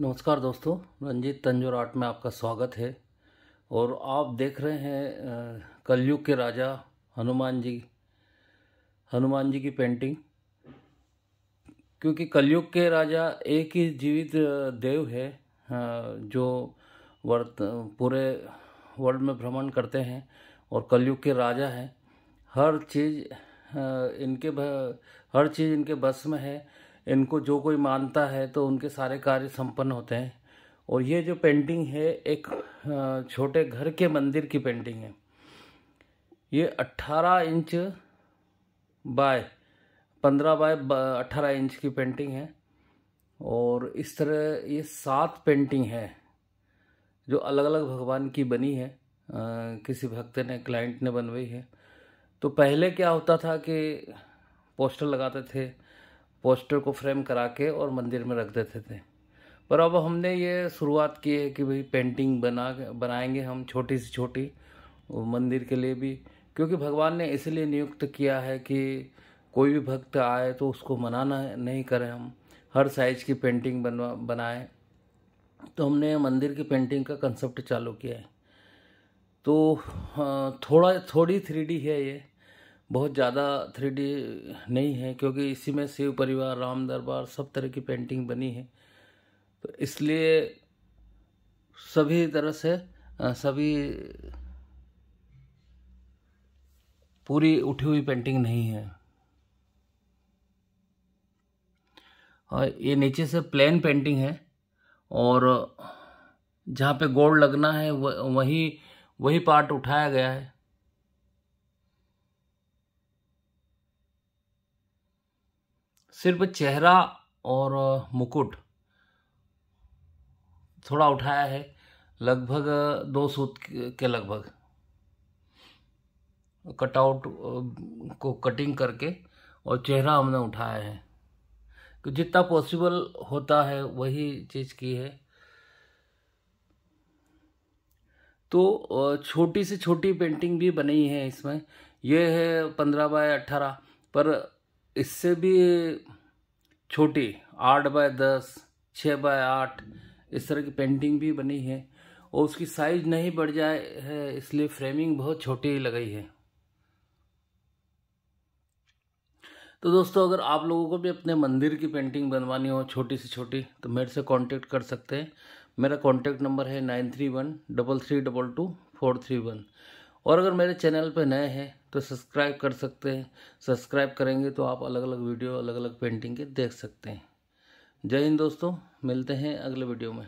नमस्कार दोस्तों रंजीत तंजोर आर्ट में आपका स्वागत है और आप देख रहे हैं कलयुग के राजा हनुमान जी हनुमान जी की पेंटिंग क्योंकि कलयुग के राजा एक ही जीवित देव है जो वर्त पूरे वर्ल्ड में भ्रमण करते हैं और कलयुग के राजा हैं हर चीज़ इनके हर चीज़ इनके बस में है इनको जो कोई मानता है तो उनके सारे कार्य संपन्न होते हैं और ये जो पेंटिंग है एक छोटे घर के मंदिर की पेंटिंग है ये 18 इंच बाय 15 बाय 18 इंच की पेंटिंग है और इस तरह ये सात पेंटिंग है जो अलग अलग भगवान की बनी है आ, किसी भक्त ने क्लाइंट ने बनवाई है तो पहले क्या होता था कि पोस्टर लगाते थे पोस्टर को फ्रेम करा के और मंदिर में रख देते थे पर अब हमने ये शुरुआत की है कि भाई पेंटिंग बना बनाएंगे हम छोटी से छोटी मंदिर के लिए भी क्योंकि भगवान ने इसलिए नियुक्त किया है कि कोई भी भक्त आए तो उसको मनाना नहीं करें हम हर साइज़ की पेंटिंग बनवा बनाए तो हमने मंदिर की पेंटिंग का कंसेप्ट चालू किया है तो हाँ, थोड़ा थोड़ी थ्री है ये बहुत ज़्यादा थ्री नहीं है क्योंकि इसी में शिव परिवार राम दरबार सब तरह की पेंटिंग बनी है तो इसलिए सभी तरह से सभी पूरी उठी हुई पेंटिंग नहीं है और ये नीचे से प्लेन पेंटिंग है और जहाँ पे गोल्ड लगना है वही वही पार्ट उठाया गया है सिर्फ चेहरा और मुकुट थोड़ा उठाया है लगभग दो सूत के लगभग कटआउट को कटिंग करके और चेहरा हमने उठाया है कि जितना पॉसिबल होता है वही चीज़ की है तो छोटी से छोटी पेंटिंग भी बनी है इसमें यह है पंद्रह बाय अट्ठारह पर इससे भी छोटी आठ बाय दस छः बाय आठ इस तरह की पेंटिंग भी बनी है और उसकी साइज नहीं बढ़ जाए है इसलिए फ्रेमिंग बहुत छोटी ही लगाई है तो दोस्तों अगर आप लोगों को भी अपने मंदिर की पेंटिंग बनवानी हो छोटी से छोटी तो मेरे से कांटेक्ट कर सकते हैं मेरा कांटेक्ट नंबर है nine three one double three double two four three one और अगर मेरे चैनल पे नए हैं तो सब्सक्राइब कर सकते हैं सब्सक्राइब करेंगे तो आप अलग अलग वीडियो अलग अलग पेंटिंग के देख सकते हैं जय हिंद दोस्तों मिलते हैं अगले वीडियो में